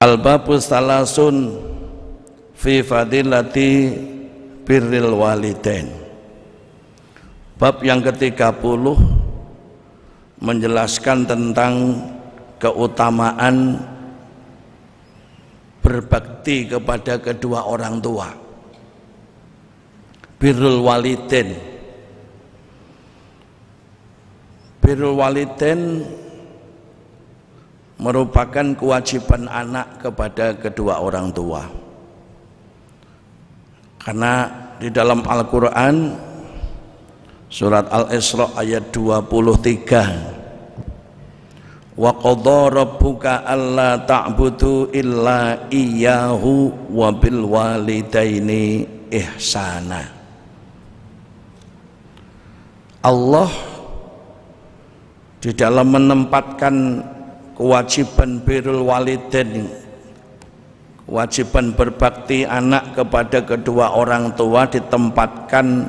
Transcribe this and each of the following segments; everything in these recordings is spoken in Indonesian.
al babu Salasun fi fadilati birril walidain. Bab yang ke-30 menjelaskan tentang keutamaan berbakti kepada kedua orang tua. Birrul walidain. Birrul walidain merupakan kewajiban anak kepada kedua orang tua. Karena di dalam Al-Qur'an surat Al-Isra ayat 23 Wa qadha rabbuka alla ta'budu illa iyyahu wa bil walidaini ihsana Allah di dalam menempatkan kewajiban birul walidin kewajiban berbakti anak kepada kedua orang tua ditempatkan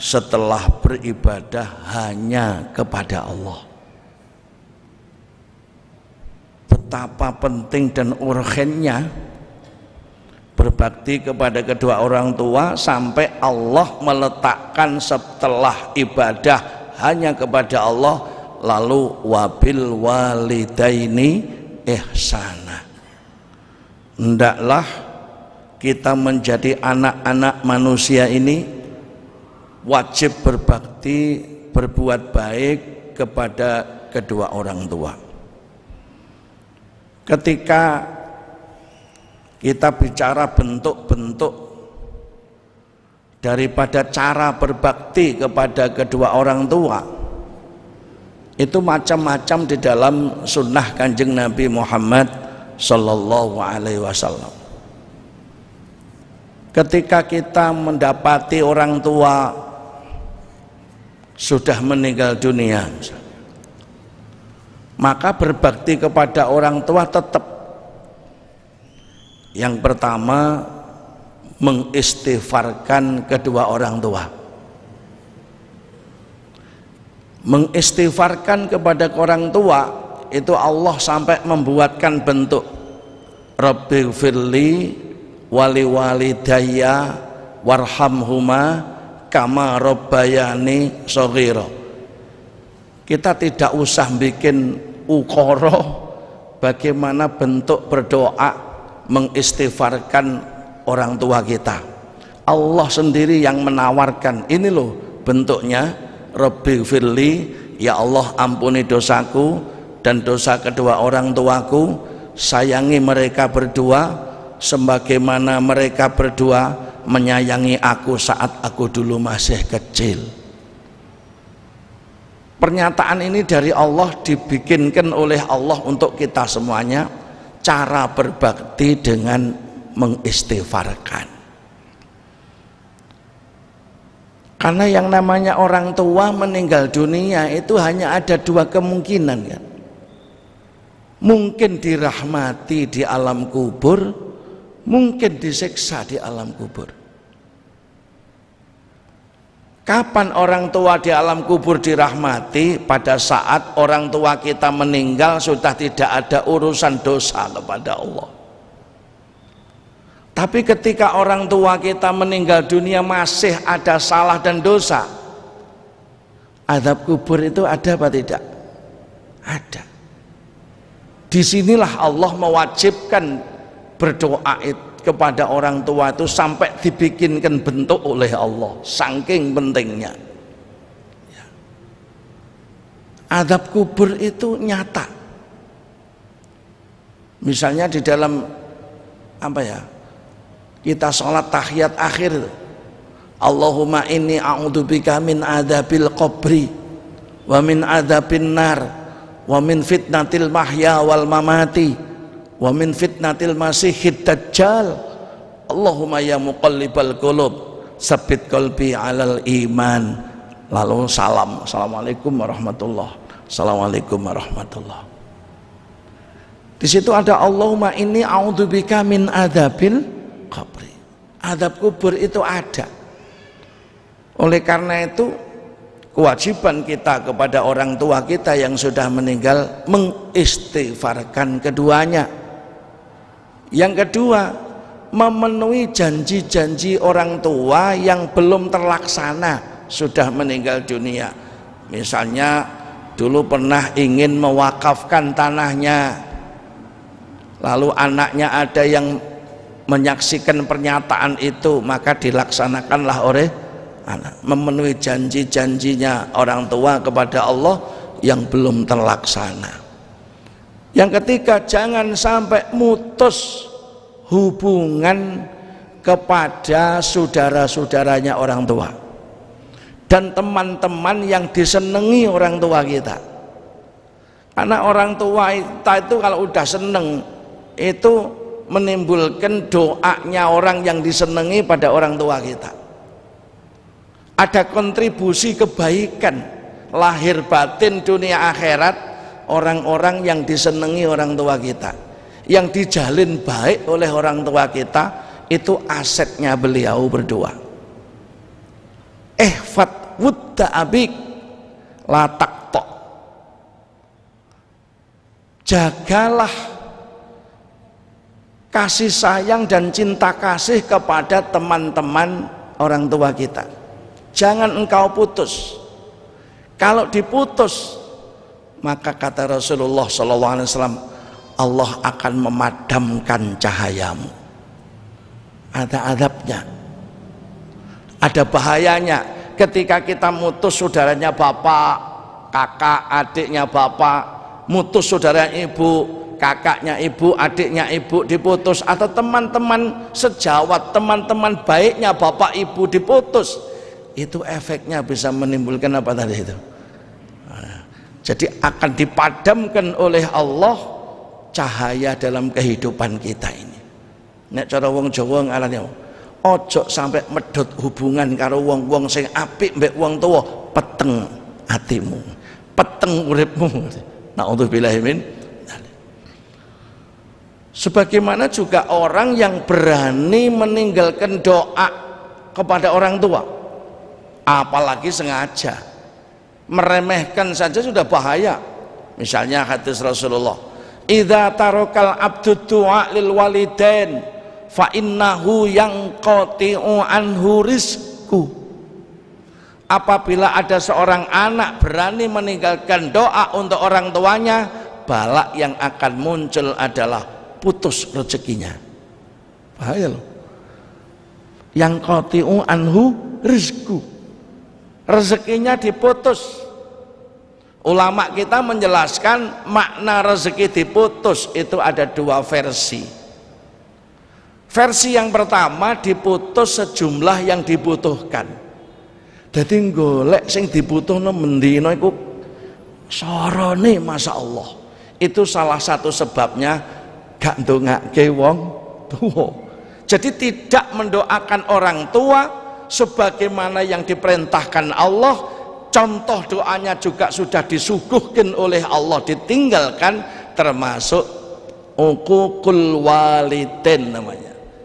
setelah beribadah hanya kepada Allah betapa penting dan urgennya berbakti kepada kedua orang tua sampai Allah meletakkan setelah ibadah hanya kepada Allah lalu wabil walidaini ihsana ndaklah kita menjadi anak-anak manusia ini wajib berbakti berbuat baik kepada kedua orang tua ketika kita bicara bentuk-bentuk daripada cara berbakti kepada kedua orang tua itu macam-macam di dalam sunnah kanjeng Nabi Muhammad Sallallahu Alaihi Wasallam. Ketika kita mendapati orang tua sudah meninggal dunia, maka berbakti kepada orang tua tetap yang pertama mengistighfarkan kedua orang tua mengistighfarkan kepada orang tua itu Allah sampai membuatkan bentuk Rabbi firli wali Wali daya warham huma kama robbayani sogiro kita tidak usah bikin ukoro bagaimana bentuk berdoa mengistighfarkan orang tua kita. Allah sendiri yang menawarkan ini loh bentuknya Rabbi firli ya Allah ampuni dosaku dan dosa kedua orang tuaku sayangi mereka berdua sebagaimana mereka berdua menyayangi aku saat aku dulu masih kecil pernyataan ini dari Allah dibikinkan oleh Allah untuk kita semuanya cara berbakti dengan mengistighfarkan Karena yang namanya orang tua meninggal dunia itu hanya ada dua kemungkinan kan. Mungkin dirahmati di alam kubur, mungkin disiksa di alam kubur. Kapan orang tua di alam kubur dirahmati? Pada saat orang tua kita meninggal sudah tidak ada urusan dosa kepada Allah. Tapi ketika orang tua kita meninggal dunia masih ada salah dan dosa. Adab kubur itu ada apa tidak? Ada. Disinilah Allah mewajibkan berdoa kepada orang tua itu sampai dibikinkan bentuk oleh Allah. Saking pentingnya. Ya. Adab kubur itu nyata. Misalnya di dalam apa ya? kita sholat tahiyat akhir Allahumma inni a'udzubika min adabil qabri wa min adabin nar wa min fitnatil mahya wal mamati wa min fitnatil masihid dajjal Allahumma ya muqallibal qulub sabit qalbi alal iman lalu salam assalamualaikum warahmatullah assalamualaikum warahmatullah di situ ada Allahumma inni a'udzubika min adabil qabri. Adab kubur itu ada. Oleh karena itu kewajiban kita kepada orang tua kita yang sudah meninggal mengistighfarkan keduanya. Yang kedua, memenuhi janji-janji orang tua yang belum terlaksana sudah meninggal dunia. Misalnya dulu pernah ingin mewakafkan tanahnya. Lalu anaknya ada yang menyaksikan pernyataan itu maka dilaksanakanlah oleh anak memenuhi janji-janjinya orang tua kepada Allah yang belum terlaksana yang ketiga jangan sampai mutus hubungan kepada saudara-saudaranya orang tua dan teman-teman yang disenangi orang tua kita karena orang tua kita itu kalau udah seneng itu menimbulkan doanya orang yang disenangi pada orang tua kita ada kontribusi kebaikan lahir batin dunia akhirat orang-orang yang disenangi orang tua kita yang dijalin baik oleh orang tua kita itu asetnya beliau berdua ehfat wudda abik latak tok jagalah kasih sayang dan cinta kasih kepada teman-teman orang tua kita. Jangan engkau putus. Kalau diputus, maka kata Rasulullah SAW Allah akan memadamkan cahayamu. Ada adabnya, ada bahayanya. Ketika kita mutus saudaranya bapak, kakak, adiknya bapak, mutus saudara ibu, kakaknya ibu, adiknya ibu diputus atau teman-teman sejawat, teman-teman baiknya bapak ibu diputus itu efeknya bisa menimbulkan apa tadi itu nah, jadi akan dipadamkan oleh Allah cahaya dalam kehidupan kita ini nek cara wong Jawa ngarane ojo sampai medut hubungan karo wong-wong sing apik mbek wong tua peteng hatimu peteng uripmu untuk min Sebagaimana juga orang yang berani meninggalkan doa kepada orang tua, apalagi sengaja meremehkan saja sudah bahaya. Misalnya hadis Rasulullah, idha tarokal abdu du'a lil walidain fa innahu yang koti'u anhu rizku." Apabila ada seorang anak berani meninggalkan doa untuk orang tuanya, balak yang akan muncul adalah putus rezekinya bahaya loh yang kotiu anhu rezku rezekinya diputus ulama kita menjelaskan makna rezeki diputus itu ada dua versi versi yang pertama diputus sejumlah yang dibutuhkan jadi golek sing dibutuhno mendino iku sorone masa Allah itu salah satu sebabnya gak ndongake wong tua jadi tidak mendoakan orang tua sebagaimana yang diperintahkan Allah contoh doanya juga sudah disuguhkan oleh Allah ditinggalkan termasuk ukukul walidin namanya